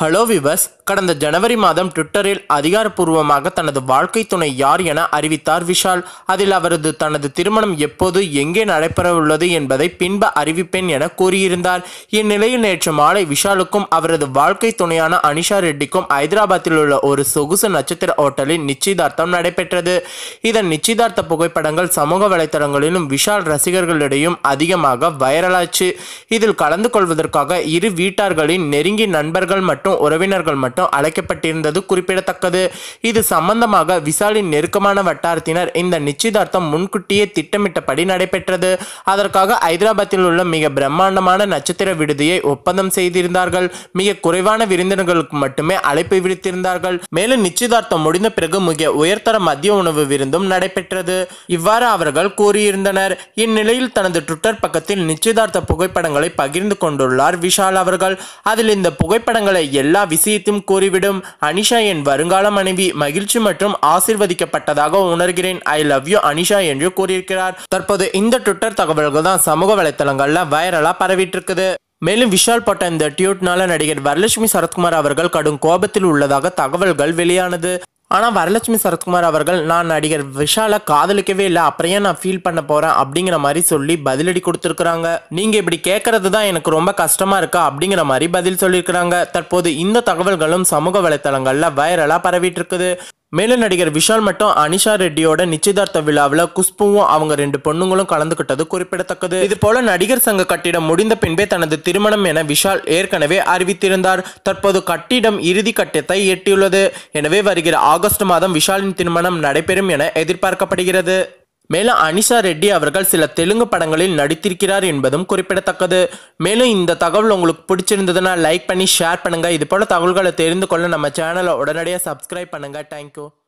hello விவஸ் கடந்த ஜனவரி மாதம் ட்விட்டரில் அதிகாரப்பூர்வமாக தனது வாழ்க்கை துணை யார் என அறிவித்தார் விஷால் அதில் அவரது தனது திருமணம் எப்போது எங்கே நடைபெறவுள்ளது என்பதை பின்ப அறிவிப்பேன் என கூறியிருந்தார் இந்நிலையில் நேற்று மாலை விஷாலுக்கும் அவரது வாழ்க்கை துணையான அனிஷா ரெட்டிக்கும் ஐதராபாத்தில் உள்ள ஒரு சொகுசு நட்சத்திர ஓட்டலில் நிச்சயதார்த்தம் நடைபெற்றது இதன் நிச்சயதார்த்த புகைப்படங்கள் சமூக வலைதளங்களிலும் விஷால் ரசிகர்களிடையும் அதிகமாக வைரலாச்சு இதில் கலந்து கொள்வதற்காக இரு வீட்டார்களின் நெருங்கிய நண்பர்கள் மற்றும் மற்றும் உறவினர்கள் மட்டும் அழைக்கப்பட்டிருந்தது குறிப்பிடத்தக்கது இது சம்பந்தமாக விசாலின் நெருக்கமான வட்டாரத்தினர் இந்த நிச்சயதார்த்தம் முன்கூட்டியே திட்டமிட்டபடி நடைபெற்றது அதற்காக ஐதராபாத்தில் உள்ள மிக பிரம்மாண்டமான நட்சத்திர விடுதியை ஒப்பந்தம் செய்திருந்தார்கள் மிக குறைவான விருந்தினர்களுக்கு மட்டுமே அழைப்பு விடுத்திருந்தார்கள் மேலும் நிச்சயதார்த்தம் முடிந்த பிறகு மிக உயர்தர மதிய உணவு விருந்தும் நடைபெற்றது இவ்வாறு அவர்கள் கூறியிருந்தனர் இந்நிலையில் தனது ட்விட்டர் பக்கத்தில் நிச்சயதார்த்த புகைப்படங்களை பகிர்ந்து கொண்டுள்ளார் விஷால் அவர்கள் அதில் இந்த புகைப்படங்களை எல்லா விஷயத்தையும் கூறிவிடும் அனிஷா என் வருங்கால மனைவி மகிழ்ச்சி மற்றும் ஆசிர்வதிக்கப்பட்டதாக உணர்கிறேன் ஐ லவ் யூ அனிஷா என்று கூறியிருக்கிறார் தற்போது இந்த ட்விட்டர் தகவல்கள் தான் சமூக வலைத்தளங்கள்ல வைரலா பரவிட்டு இருக்குது மேலும் விஷால் போட்ட இந்த டியூட்னால நடிகர் வரலட்சுமி சரத்குமார் அவர்கள் கடும் கோபத்தில் உள்ளதாக தகவல்கள் வெளியானது ஆனால் வரலட்சுமி சரத்குமார் அவர்கள் நான் நடிகர் விஷாலை காதலிக்கவே இல்லை அப்புறம் ஏன் நான் ஃபீல் பண்ண போகிறேன் அப்படிங்கிற மாதிரி சொல்லி பதிலடி கொடுத்துருக்குறாங்க நீங்கள் இப்படி கேட்கறது தான் எனக்கு ரொம்ப கஷ்டமாக இருக்கா அப்படிங்கிற மாதிரி பதில் சொல்லியிருக்கிறாங்க தற்போது இந்த தகவல்களும் சமூக வலைத்தளங்களில் வைரலாக பரவிட்டு இருக்குது மேலும் நடிகர் விஷால் மட்டும் அனிஷா ரெட்டியோட நிச்சயதார்த்த விழாவில் குஷ்புவும் அவங்க ரெண்டு பொண்ணுங்களும் கலந்துகிட்டது குறிப்பிடத்தக்கது இது போல நடிகர் சங்க கட்டிடம் முடிந்த பின்பே தனது திருமணம் என விஷால் ஏற்கனவே அறிவித்திருந்தார் தற்போது கட்டிடம் இறுதி கட்டத்தை எட்டியுள்ளது எனவே வருகிற ஆகஸ்ட் மாதம் விஷாலின் திருமணம் நடைபெறும் என எதிர்பார்க்கப்படுகிறது மேலும் அனிஷா ரெட்டி அவர்கள் சில தெலுங்கு படங்களில் நடித்திருக்கிறார் என்பதும் குறிப்பிடத்தக்கது மேலும் இந்த தகவல் உங்களுக்கு பிடிச்சிருந்ததுன்னா லைக் பண்ணி ஷேர் பண்ணுங்கள் இது போல் தகவல்களை தெரிந்து கொள்ள நம்ம சேனலை உடனடியாக சப்ஸ்கிரைப் பண்ணுங்கள் தேங்க்யூ